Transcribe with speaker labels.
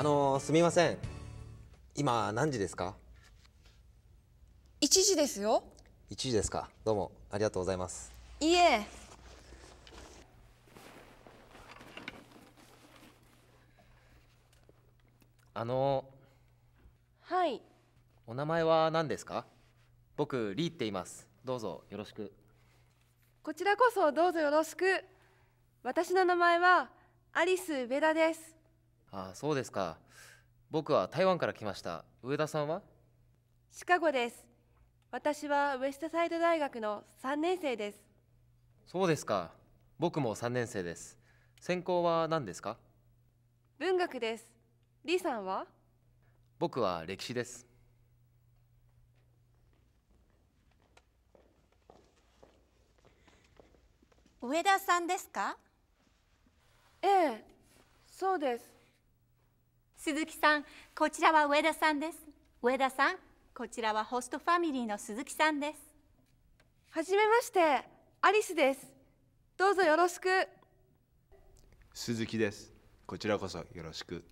Speaker 1: あのー、すみません今何時ですか
Speaker 2: 一時ですよ
Speaker 1: 一時ですかどうもありがとうございますいえあのー、はいお名前は何ですか僕リーって言いますどうぞよろしく
Speaker 2: こちらこそどうぞよろしく私の名前はアリス・上田です
Speaker 1: ああそうですか僕は台湾から来ました上田さんは
Speaker 2: シカゴです私はウェストサイド大学の3年生です
Speaker 1: そうですか僕も3年生です専攻は何ですか
Speaker 2: 文学です李さんは
Speaker 1: 僕は歴史です
Speaker 2: 上田さんですかええそうです鈴木さんこちらは上田さんです上田さんこちらはホストファミリーの鈴木さんですはじめましてアリスですどうぞよろしく
Speaker 1: 鈴木ですこちらこそよろしく